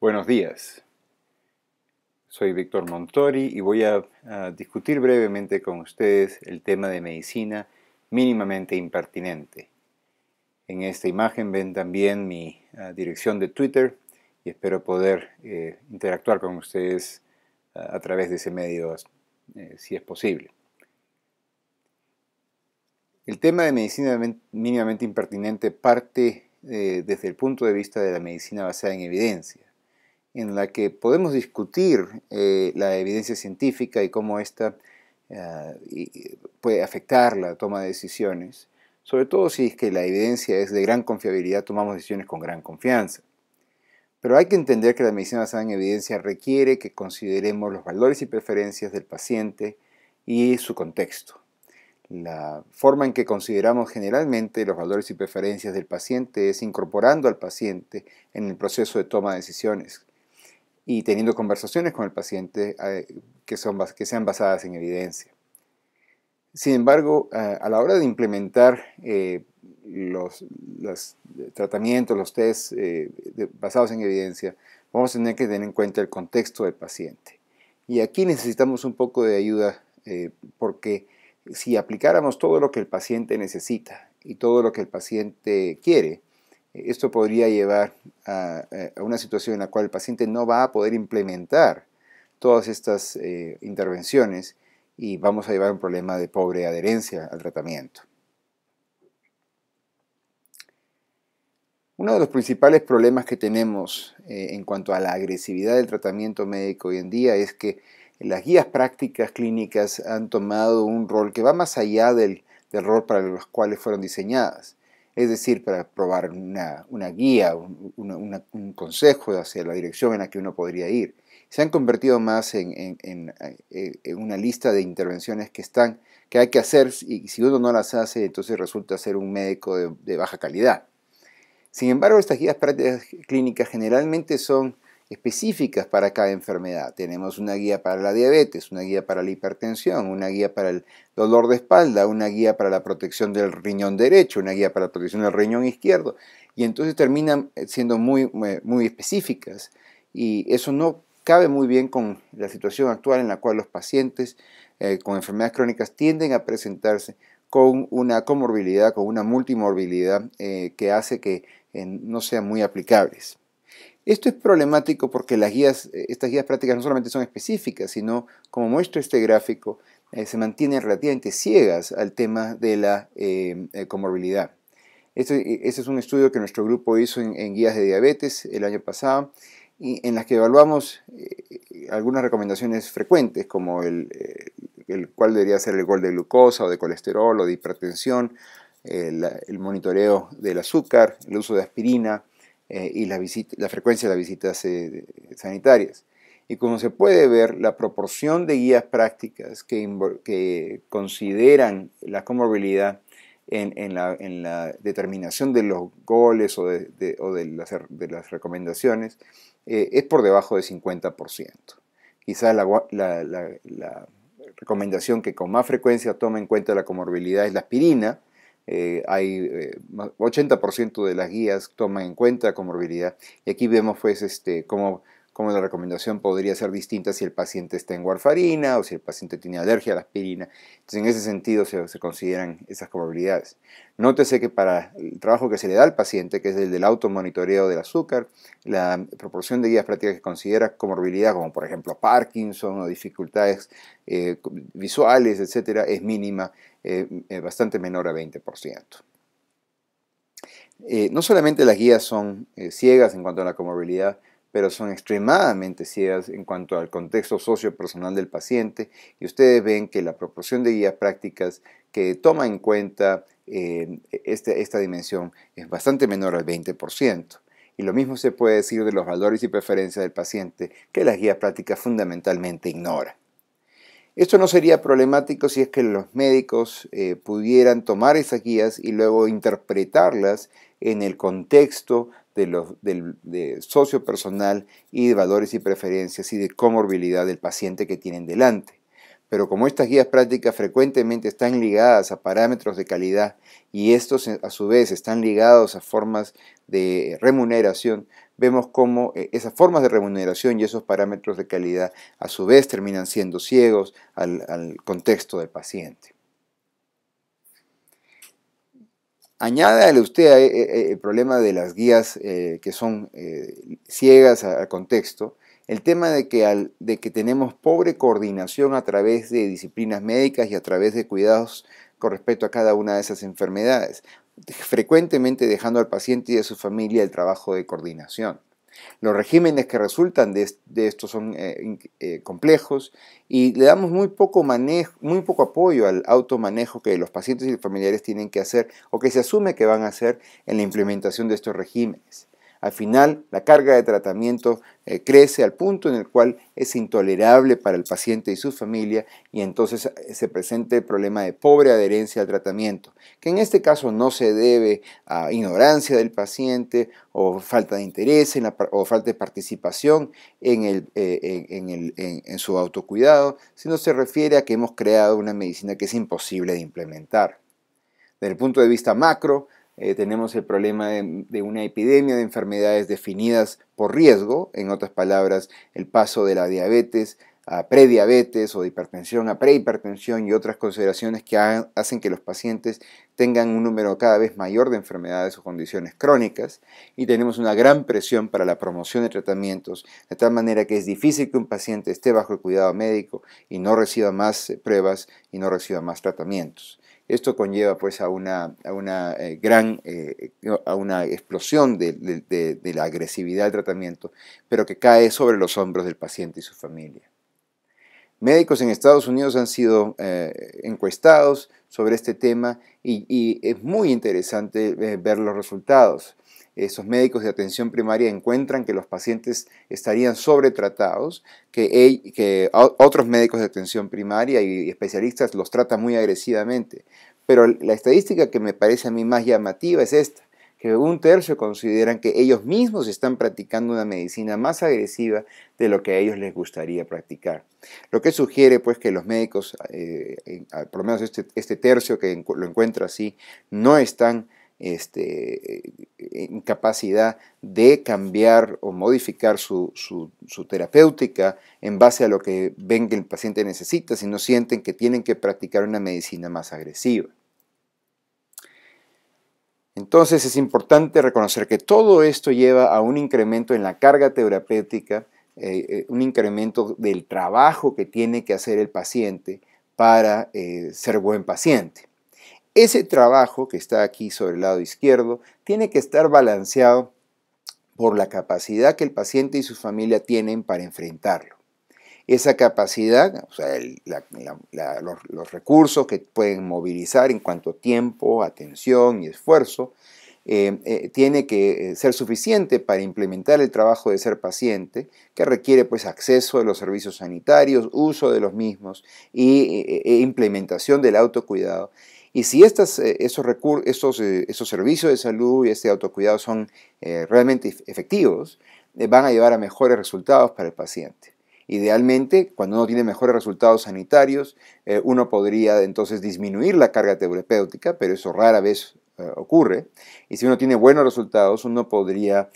Buenos días. Soy Víctor Montori y voy a, discutir brevemente con ustedes el tema de medicina mínimamente impertinente. En esta imagen ven también mi ah, dirección de Twitter y espero poder eh, interactuar con ustedes ah, a través de ese medio eh, si es posible. El tema de medicina mínimamente impertinente parte eh, desde el punto de vista de la medicina basada en evidencia en la que podemos discutir eh, la evidencia científica y cómo ésta eh, puede afectar la toma de decisiones, sobre todo si es que la evidencia es de gran confiabilidad, tomamos decisiones con gran confianza. Pero hay que entender que la medicina basada en evidencia requiere que consideremos los valores y preferencias del paciente y su contexto. La forma en que consideramos generalmente los valores y preferencias del paciente es incorporando al paciente en el proceso de toma de decisiones, y teniendo conversaciones con el paciente eh, que, son, que sean basadas en evidencia. Sin embargo, a la hora de implementar eh, los, eh, tratamientos, los test basados en evidencia, vamos a tener que tener en cuenta el contexto del paciente. Y aquí necesitamos un poco de ayuda porque si aplicáramos todo lo que el paciente necesita y todo lo que el paciente quiere, esto podría llevar eh, a, una situación en la cual el paciente no va a poder implementar todas estas eh, intervenciones y vamos a llevar un problema de pobre adherencia al tratamiento. Uno de los principales problemas que tenemos eh, en cuanto a la agresividad del tratamiento médico hoy en día es que las guías prácticas clínicas han tomado un rol que va más allá del, del rol para los cuales fueron diseñadas es decir, para probar una, guía, un, consejo hacia la dirección en la que uno podría ir. Se han convertido más eh, en, una lista de intervenciones que, están, que hay que hacer y si uno no las hace, entonces resulta ser un médico de baja calidad. Sin embargo, estas guías prácticas clínicas generalmente son específicas para cada enfermedad. Tenemos una guía para la diabetes, una guía para la hipertensión, una guía para el dolor de espalda, una guía para la protección del riñón derecho, una guía para la protección del riñón izquierdo. Y entonces terminan eh, siendo muy, muy específicas y eso no cabe muy bien con la situación actual en la cual los pacientes eh, con enfermedades crónicas tienden a presentarse con una comorbilidad, con una multimorbilidad eh, que hace que no sean muy aplicables. Esto es problemático porque eh, estas guías prácticas no solamente son específicas, sino, como muestra este gráfico, eh, se mantienen relativamente ciegas al tema de la eh, comorbilidad. Este, es un estudio que nuestro grupo hizo en, guías de diabetes el año pasado, y en las que evaluamos algunas recomendaciones frecuentes, como el, el cuál debería ser el gol de glucosa o de colesterol o de hipertensión, el, monitoreo del azúcar, el uso de aspirina, eh, y la, visita, la frecuencia de las visitas eh, sanitarias. Y como se puede ver, la proporción de guías prácticas que, que consideran la comorbilidad en, en, la, determinación de los goles o de, o las, de las, recomendaciones eh, es por debajo de 50%. Quizás la, la, recomendación que con más frecuencia toma en cuenta la comorbilidad es la aspirina, eh, hay 80% eh, de las guías toman en cuenta comorbilidad y aquí vemos pues este, cómo, cómo, la recomendación podría ser distinta si el paciente está en warfarina o si el paciente tiene alergia a la aspirina. Entonces en ese sentido se, consideran esas comorbilidades. Nótese que para el trabajo que se le da al paciente, que es el del automonitoreo del azúcar, la proporción de guías prácticas que considera comorbilidad, como por ejemplo Parkinson o dificultades eh, visuales, etcétera, es mínima eh, eh, bastante menor al 20%. Eh, no solamente las guías son ciegas en cuanto a la comorbilidad, pero son extremadamente ciegas en cuanto al contexto socio-personal del paciente y ustedes ven que la proporción de guías prácticas que toma en cuenta este, esta dimensión es bastante menor al 20%. Y lo mismo se puede decir de los valores y preferencias del paciente que las guías prácticas fundamentalmente ignoran. Esto no sería problemático si es que los médicos eh, pudieran tomar esas guías y luego interpretarlas en el contexto de, del socio personal y de valores y preferencias y de comorbilidad del paciente que tienen delante. Pero como estas guías prácticas frecuentemente están ligadas a parámetros de calidad y estos a su vez están ligados a formas de remuneración, vemos cómo eh, esas formas de remuneración y esos parámetros de calidad a su vez terminan siendo ciegos al, contexto del paciente. Añádale usted eh, eh, el problema de las guías que son ciegas al contexto, el tema de que, al, de que tenemos pobre coordinación a través de disciplinas médicas y a través de cuidados con respecto a cada una de esas enfermedades frecuentemente dejando al paciente y a su familia el trabajo de coordinación. Los regímenes que resultan de, esto estos son eh, eh, complejos y le damos muy poco, muy poco apoyo al automanejo que los pacientes y familiares tienen que hacer o que se asume que van a hacer en la implementación de estos regímenes. Al final, la carga de tratamiento eh, crece al punto en el cual es intolerable para el paciente y su familia y entonces eh, se presenta el problema de pobre adherencia al tratamiento, que en este caso no se debe a ignorancia del paciente o falta de interés o falta de participación eh, en, en su autocuidado, sino se refiere a que hemos creado una medicina que es imposible de implementar. Desde el punto de vista macro, eh, tenemos el problema de, una epidemia de enfermedades definidas por riesgo, en otras palabras, el paso de la diabetes a prediabetes o de hipertensión a prehipertensión y otras consideraciones que hacen que los pacientes tengan un número cada vez mayor de enfermedades o condiciones crónicas y tenemos una gran presión para la promoción de tratamientos, de tal manera que es difícil que un paciente esté bajo el cuidado médico y no reciba más eh, pruebas y no reciba más tratamientos. Esto conlleva pues, a una, eh, gran, eh, explosión de, la agresividad del tratamiento, pero que cae sobre los hombros del paciente y su familia. Médicos en Estados Unidos han sido eh, encuestados sobre este tema y es muy interesante ver los resultados esos médicos de atención primaria encuentran que los pacientes estarían sobretratados, que, otros médicos de atención primaria y especialistas los tratan muy agresivamente. Pero la estadística que me parece a mí más llamativa es esta que un tercio consideran que ellos mismos están practicando una medicina más agresiva de lo que a ellos les gustaría practicar. Lo que sugiere pues que los médicos, eh, por lo menos este, este tercio que lo encuentra así, no están este, eh, incapacidad de cambiar o modificar su, terapéutica en base a lo que ven que el paciente necesita, sino sienten que tienen que practicar una medicina más agresiva. Entonces es importante reconocer que todo esto lleva a un incremento en la carga terapéutica, eh, eh, un incremento del trabajo que tiene que hacer el paciente para ser buen paciente. Ese trabajo que está aquí sobre el lado izquierdo tiene que estar balanceado por la capacidad que el paciente y su familia tienen para enfrentarlo. Esa capacidad, sea, los, recursos que pueden movilizar en cuanto tiempo, atención y esfuerzo, eh, eh, tiene que eh, ser suficiente para implementar el trabajo de ser paciente, que requiere pues acceso a los servicios sanitarios, uso de los mismos e implementación del autocuidado. Y si estas, eh, eh, esos, servicios de salud y este autocuidado son eh, realmente efectivos, van a llevar a mejores resultados para el paciente. Idealmente, cuando uno tiene mejores resultados sanitarios, uno podría entonces disminuir la carga terapéutica, pero eso rara vez ocurre. Y si uno tiene buenos resultados, uno podría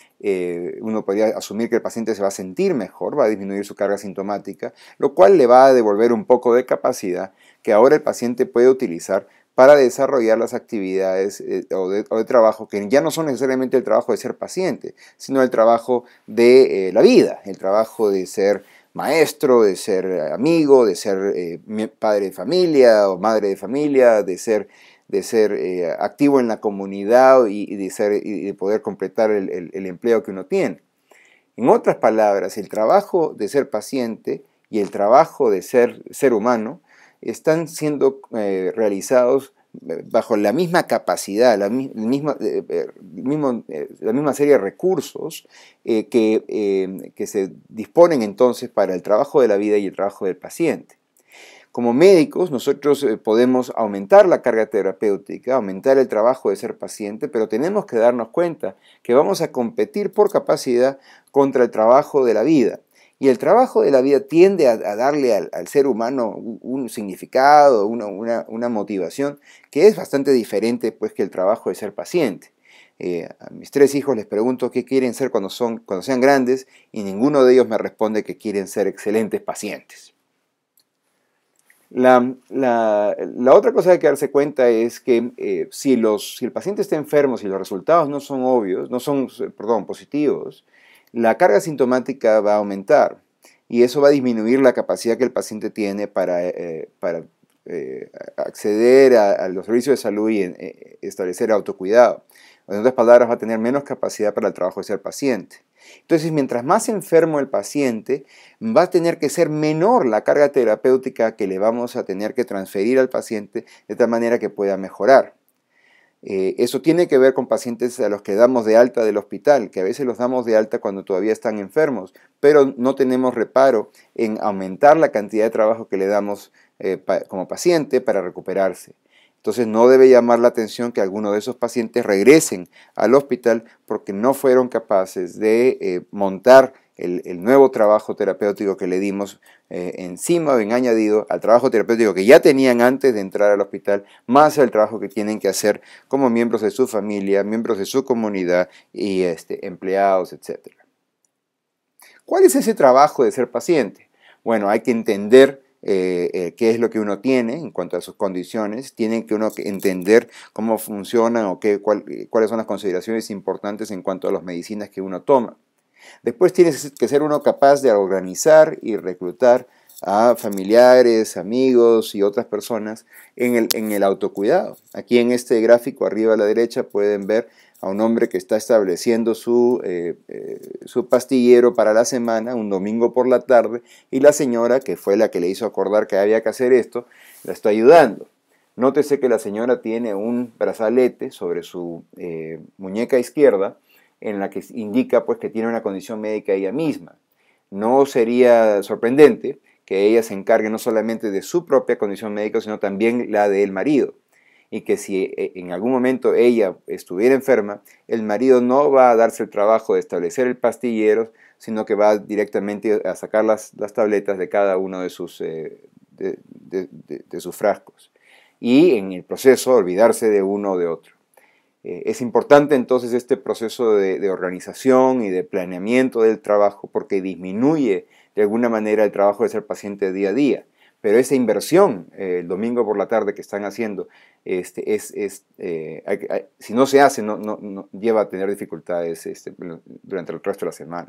asumir que el paciente se va a sentir mejor, va a disminuir su carga sintomática, lo cual le va a devolver un poco de capacidad que ahora el paciente puede utilizar para desarrollar las actividades eh, o, de, trabajo que ya no son necesariamente el trabajo de ser paciente, sino el trabajo de eh, la vida, el trabajo de ser maestro, de ser eh, amigo, de ser padre de familia o madre de familia, de ser, de ser activo en la comunidad y, de poder completar el, el empleo que uno tiene. En otras palabras, el trabajo de ser paciente y el trabajo de ser ser humano están siendo eh, realizados eh, bajo la misma capacidad, la, misma, eh, la misma serie de recursos que, se disponen entonces para el trabajo de la vida y el trabajo del paciente. Como médicos, nosotros podemos aumentar la carga terapéutica, aumentar el trabajo de ser paciente, pero tenemos que darnos cuenta que vamos a competir por capacidad contra el trabajo de la vida. Y el trabajo de la vida tiende a, darle al, ser humano un, significado, una, motivación que es bastante diferente pues, que el trabajo de ser paciente. Eh, a mis tres hijos les pregunto qué quieren ser cuando, son, cuando sean grandes y ninguno de ellos me responde que quieren ser excelentes pacientes. La, otra cosa que hay que darse cuenta es que eh, si, el paciente está enfermo, si los resultados no son obvios, no son, perdón, positivos, la carga sintomática va a aumentar y eso va a disminuir la capacidad que el paciente tiene para, eh, eh, eh, acceder a, los servicios de salud y establecer autocuidado. En otras palabras, va a tener menos capacidad para el trabajo de ser paciente. Entonces, mientras más enfermo el paciente, va a tener que ser menor la carga terapéutica que le vamos a tener que transferir al paciente de tal manera que pueda mejorar. Eh, eso tiene que ver con pacientes a los que damos de alta del hospital, que a veces los damos de alta cuando todavía están enfermos, pero no tenemos reparo en aumentar la cantidad de trabajo que le damos eh, como paciente para recuperarse. Entonces no debe llamar la atención que alguno de esos pacientes regresen al hospital porque no fueron capaces de eh, montar el, nuevo trabajo terapéutico que le dimos eh, encima, bien añadido al trabajo terapéutico que ya tenían antes de entrar al hospital, más el trabajo que tienen que hacer como miembros de su familia, miembros de su comunidad y este, empleados, etc. ¿Cuál es ese trabajo de ser paciente? Bueno, hay que entender eh, eh, qué es lo que uno tiene en cuanto a sus condiciones, tiene que uno entender cómo funcionan o qué, cuáles son las consideraciones importantes en cuanto a las medicinas que uno toma. Después tienes que ser uno capaz de organizar y reclutar a familiares, amigos y otras personas en el, autocuidado. Aquí en este gráfico arriba a la derecha pueden ver a un hombre que está estableciendo eh, eh, su, pastillero para la semana, un domingo por la tarde, y la señora, que fue la que le hizo acordar que había que hacer esto, la está ayudando. Nótese que la señora tiene un brazalete sobre su eh, muñeca izquierda, en la que indica pues, que tiene una condición médica ella misma. No sería sorprendente que ella se encargue no solamente de su propia condición médica, sino también la del marido. Y que si eh, en algún momento ella estuviera enferma, el marido no va a darse el trabajo de establecer el pastillero, sino que va directamente a sacar las, tabletas de cada uno de sus, eh, de sus frascos. Y en el proceso olvidarse de uno o de otro. Eh, es importante entonces este proceso de, organización y de planeamiento del trabajo porque disminuye de alguna manera el trabajo de ser paciente día a día. Pero esa inversión eh, el domingo por la tarde que están haciendo, este, eh, si no se hace, lleva a tener dificultades este, durante el resto de la semana.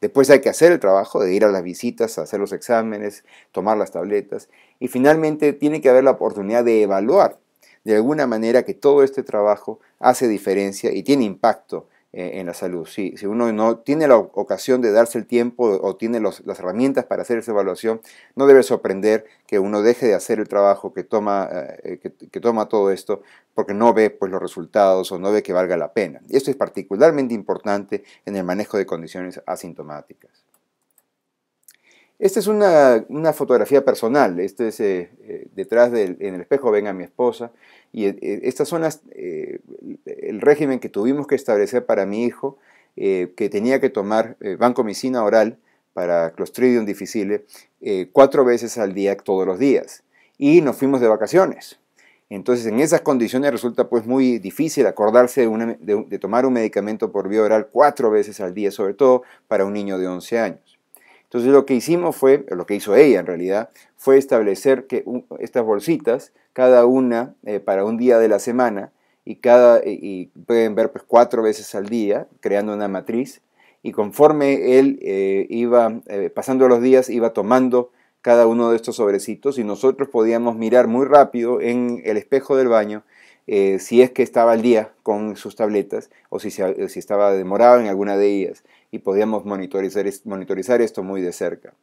Después hay que hacer el trabajo de ir a las visitas, hacer los exámenes, tomar las tabletas y finalmente tiene que haber la oportunidad de evaluar de alguna manera que todo este trabajo hace diferencia y tiene impacto eh, en la salud. Si, uno no tiene la ocasión de darse el tiempo o tiene las herramientas para hacer esa evaluación, no debe sorprender que uno deje de hacer el trabajo que toma, eh, toma todo esto porque no ve pues, los resultados o no ve que valga la pena. Y esto es particularmente importante en el manejo de condiciones asintomáticas. Esta es una, fotografía personal, este es eh, eh, detrás del, en el espejo ven a mi esposa y eh, estas son las, el régimen que tuvimos que establecer para mi hijo que tenía que tomar vancomicina oral para Clostridium difficile cuatro veces al día todos los días y nos fuimos de vacaciones. Entonces, en esas condiciones resulta pues muy difícil acordarse de, de, tomar un medicamento por vía oral cuatro veces al día, sobre todo para un niño de 11 años. Entonces lo que hicimos fue, lo que hizo ella en realidad, fue establecer que estas bolsitas, cada una eh, para un día de la semana, y, cada, pueden ver pues, cuatro veces al día, creando una matriz, y conforme él eh, iba eh, pasando los días, iba tomando cada uno de estos sobrecitos y nosotros podíamos mirar muy rápido en el espejo del baño si es que estaba al día con sus tabletas o si, estaba demorado en alguna de ellas y podíamos monitorizar, monitorizar esto muy de cerca.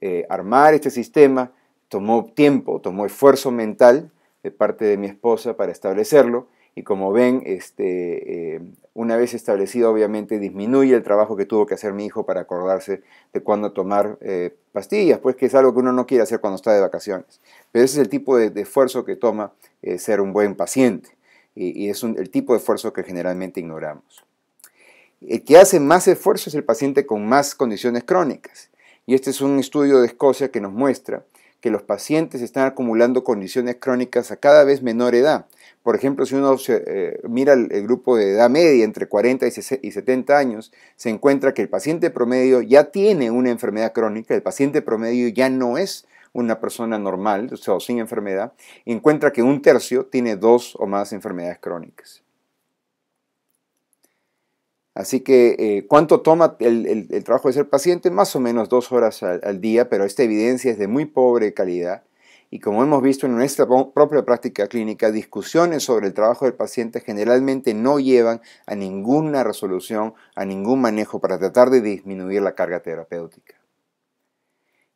Eh, armar este sistema tomó tiempo, tomó esfuerzo mental de parte de mi esposa para establecerlo y como ven, este, eh, una vez establecido obviamente disminuye el trabajo que tuvo que hacer mi hijo para acordarse de cuándo tomar eh, pastillas, pues que es algo que uno no quiere hacer cuando está de vacaciones. Pero ese es el tipo de, esfuerzo que toma ser un buen paciente y, es el tipo de esfuerzo que generalmente ignoramos. El que hace más esfuerzo es el paciente con más condiciones crónicas. Y este es un estudio de Escocia que nos muestra que los pacientes están acumulando condiciones crónicas a cada vez menor edad. Por ejemplo, si uno eh, mira el, grupo de edad media entre 40 y, y 70 años, se encuentra que el paciente promedio ya tiene una enfermedad crónica, el paciente promedio ya no es una persona normal, o sea, sin enfermedad, encuentra que un tercio tiene dos o más enfermedades crónicas. Así que, eh, ¿cuánto toma el, trabajo de ser paciente? Más o menos dos horas al, al, día, pero esta evidencia es de muy pobre calidad. Y como hemos visto en nuestra propia práctica clínica, discusiones sobre el trabajo del paciente generalmente no llevan a ninguna resolución, a ningún manejo para tratar de disminuir la carga terapéutica.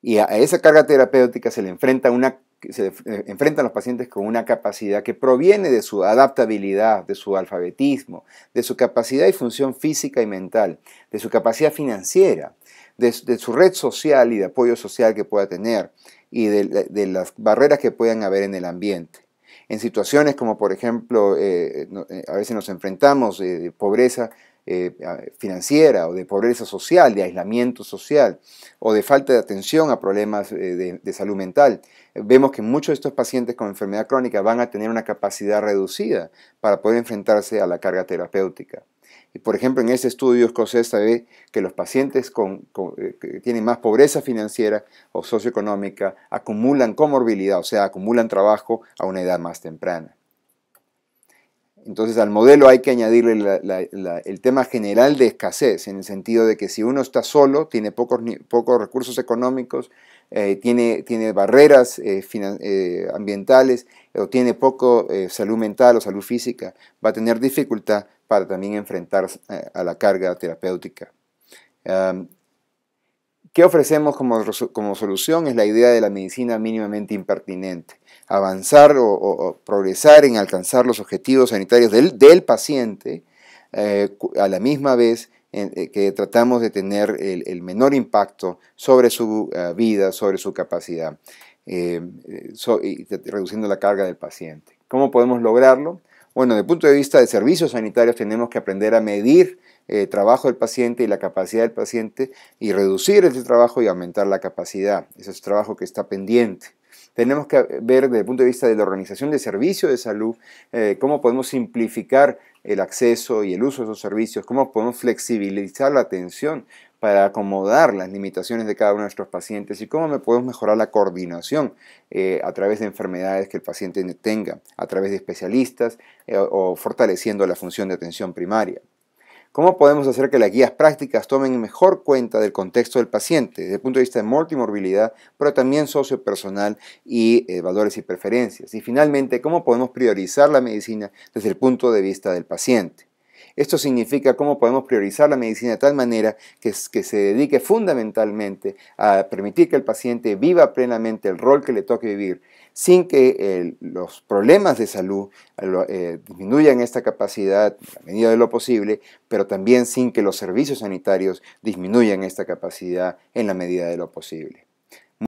Y a esa carga terapéutica se le enfrenta una se eh, enfrentan los pacientes con una capacidad que proviene de su adaptabilidad, de su alfabetismo, de su capacidad y función física y mental, de su capacidad financiera, de, su red social y de apoyo social que pueda tener y de, las barreras que puedan haber en el ambiente en situaciones como por ejemplo eh, eh, a veces nos enfrentamos de pobreza eh, financiera o de pobreza social, de aislamiento social o de falta de atención a problemas eh, de, salud mental. Vemos que muchos de estos pacientes con enfermedad crónica van a tener una capacidad reducida para poder enfrentarse a la carga terapéutica. Y por ejemplo, en este estudio escocés se ve que los pacientes eh, que tienen más pobreza financiera o socioeconómica acumulan comorbilidad, o sea, acumulan trabajo a una edad más temprana. Entonces al modelo hay que añadirle el tema general de escasez, en el sentido de que si uno está solo, tiene pocos, recursos económicos, eh, tiene, tiene, barreras eh, eh, ambientales o tiene poco salud mental o salud física, va a tener dificultad para también enfrentarse a la carga terapéutica. ¿Qué ofrecemos como solución? Es la idea de la medicina mínimamente impertinente avanzar o, progresar en alcanzar los objetivos sanitarios del, paciente, eh, a la misma vez eh, que tratamos de tener el, menor impacto sobre su eh, vida, sobre su capacidad, reduciendo la carga del paciente. ¿Cómo podemos lograrlo? Bueno, desde el punto de vista de servicios sanitarios tenemos que aprender a medir el trabajo del paciente y la capacidad del paciente y reducir ese trabajo y aumentar la capacidad. Ese es el trabajo que está pendiente. Tenemos que ver desde el punto de vista de la organización de servicios de salud, eh, cómo podemos simplificar el acceso y el uso de esos servicios, cómo podemos flexibilizar la atención para acomodar las limitaciones de cada uno de nuestros pacientes y cómo podemos mejorar la coordinación eh, a través de enfermedades que el paciente tenga, a través de especialistas eh, o fortaleciendo la función de atención primaria. ¿Cómo podemos hacer que las guías prácticas tomen mejor cuenta del contexto del paciente desde el punto de vista de multimorbilidad, pero también sociopersonal y eh, valores y preferencias? Y finalmente, ¿cómo podemos priorizar la medicina desde el punto de vista del paciente? Esto significa cómo podemos priorizar la medicina de tal manera que, que se dedique fundamentalmente a permitir que el paciente viva plenamente el rol que le toque vivir sin que eh, los problemas de salud eh, eh, disminuyan esta capacidad en la medida de lo posible, pero también sin que los servicios sanitarios disminuyan esta capacidad en la medida de lo posible.